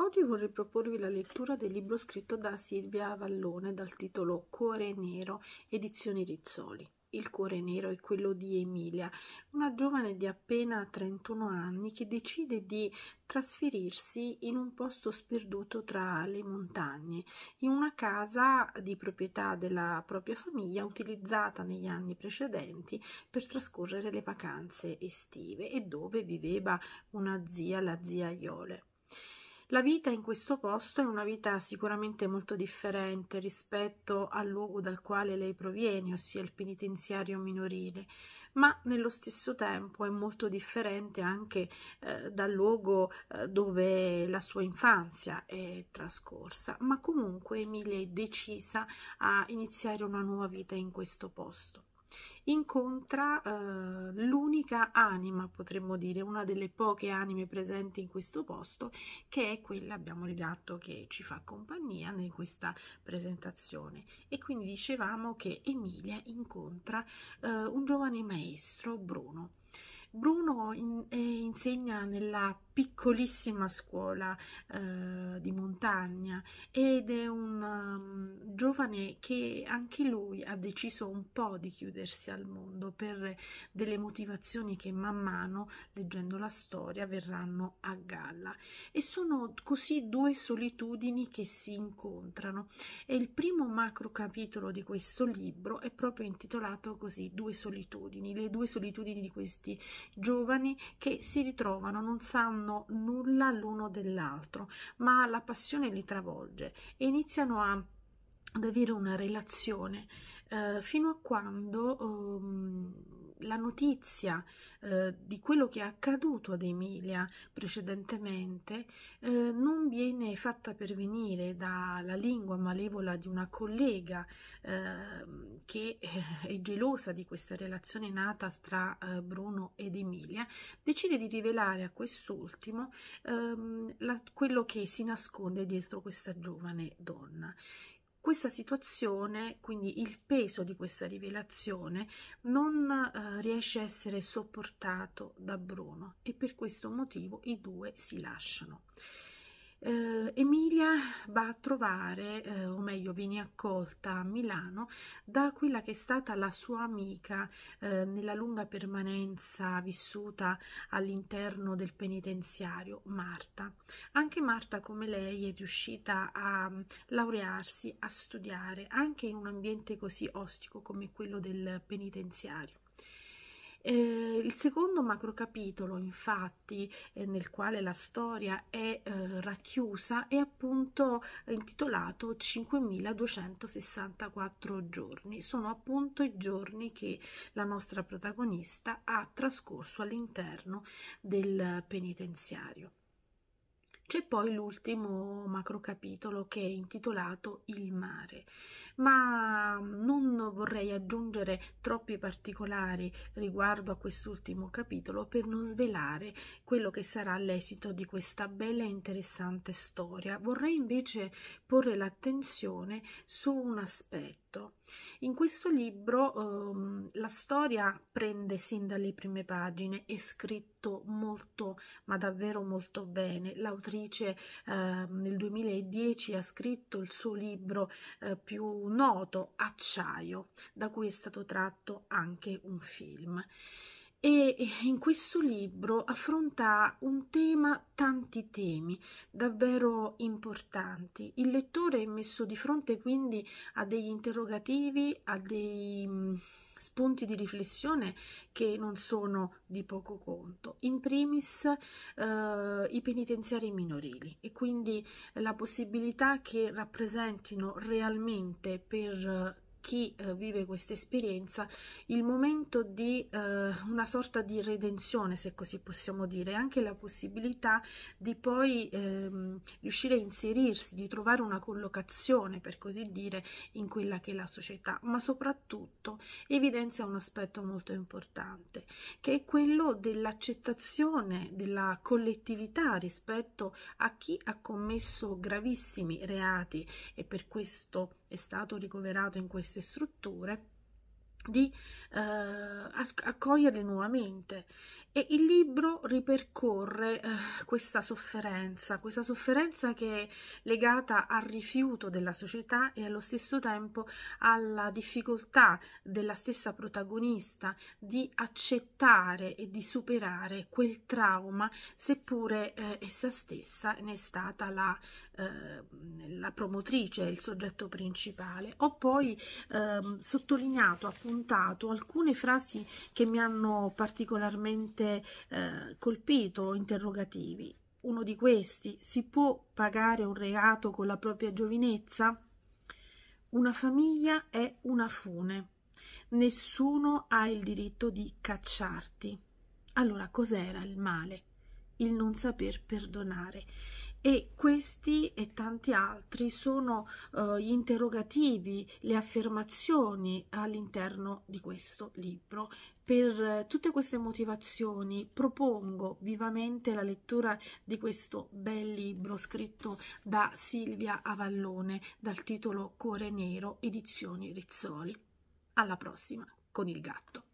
Oggi vorrei proporvi la lettura del libro scritto da Silvia Vallone dal titolo Cuore Nero, edizioni Rizzoli. Il cuore nero è quello di Emilia, una giovane di appena 31 anni che decide di trasferirsi in un posto sperduto tra le montagne, in una casa di proprietà della propria famiglia utilizzata negli anni precedenti per trascorrere le vacanze estive e dove viveva una zia, la zia Iole. La vita in questo posto è una vita sicuramente molto differente rispetto al luogo dal quale lei proviene, ossia il penitenziario minorile, ma nello stesso tempo è molto differente anche eh, dal luogo eh, dove la sua infanzia è trascorsa. Ma comunque Emilia è decisa a iniziare una nuova vita in questo posto incontra eh, l'unica anima, potremmo dire, una delle poche anime presenti in questo posto, che è quella, abbiamo il gatto che ci fa compagnia in questa presentazione. E quindi dicevamo che Emilia incontra eh, un giovane maestro, Bruno. Bruno in, eh, insegna nella piccolissima scuola eh, di montagna ed è un um, giovane che anche lui ha deciso un po' di chiudersi al mondo per delle motivazioni che man mano leggendo la storia verranno a galla e sono così due solitudini che si incontrano e il primo macro capitolo di questo libro è proprio intitolato così due solitudini le due solitudini di questi giovani che si ritrovano non sanno sanno nulla l'uno dell'altro, ma la passione li travolge e iniziano a ad avere una relazione eh, fino a quando um, la notizia eh, di quello che è accaduto ad Emilia precedentemente eh, non viene fatta pervenire dalla lingua malevola di una collega ehm, che eh, è gelosa di questa relazione nata tra eh, Bruno ed Emilia, decide di rivelare a quest'ultimo ehm, quello che si nasconde dietro questa giovane donna questa situazione, quindi il peso di questa rivelazione, non eh, riesce a essere sopportato da Bruno e per questo motivo i due si lasciano va a trovare, eh, o meglio viene accolta a Milano da quella che è stata la sua amica eh, nella lunga permanenza vissuta all'interno del penitenziario, Marta. Anche Marta, come lei, è riuscita a mm, laurearsi, a studiare, anche in un ambiente così ostico come quello del penitenziario. Eh, il secondo macrocapitolo, infatti, eh, nel quale la storia è eh, racchiusa, è appunto eh, intitolato 5264 giorni. Sono appunto i giorni che la nostra protagonista ha trascorso all'interno del penitenziario. C'è poi l'ultimo macro capitolo che è intitolato Il mare, ma mm, non vorrei aggiungere troppi particolari riguardo a quest'ultimo capitolo per non svelare quello che sarà l'esito di questa bella e interessante storia. Vorrei invece porre l'attenzione su un aspetto in questo libro ehm, la storia prende sin dalle prime pagine, è scritto molto, ma davvero molto bene. L'autrice eh, nel 2010 ha scritto il suo libro eh, più noto, Acciaio, da cui è stato tratto anche un film e eh, in questo libro affronta un tema, tanti temi davvero importanti. Il lettore è messo di fronte quindi a degli interrogativi, a dei mm, spunti di riflessione che non sono di poco conto. In primis eh, i penitenziari minorili e quindi la possibilità che rappresentino realmente per chi eh, vive questa esperienza il momento di eh, una sorta di redenzione, se così possiamo dire, anche la possibilità di poi ehm, riuscire a inserirsi, di trovare una collocazione, per così dire, in quella che è la società, ma soprattutto evidenzia un aspetto molto importante, che è quello dell'accettazione della collettività rispetto a chi ha commesso gravissimi reati e per questo è stato ricoverato in queste strutture di eh, accoglierle nuovamente e il libro ripercorre eh, questa sofferenza, questa sofferenza che è legata al rifiuto della società e allo stesso tempo alla difficoltà della stessa protagonista di accettare e di superare quel trauma, seppure eh, essa stessa ne è stata la, eh, la, promotrice, il soggetto principale. Ho poi ehm, sottolineato appunto appuntato alcune frasi che mi hanno particolarmente eh, colpito, interrogativi. Uno di questi, si può pagare un reato con la propria giovinezza? Una famiglia è una fune. Nessuno ha il diritto di cacciarti. Allora cos'era il male? Il non saper perdonare e questi e tanti altri sono eh, gli interrogativi, le affermazioni all'interno di questo libro. Per tutte queste motivazioni propongo vivamente la lettura di questo bel libro scritto da Silvia Avallone dal titolo Cuore Nero, edizioni Rizzoli. Alla prossima con il gatto.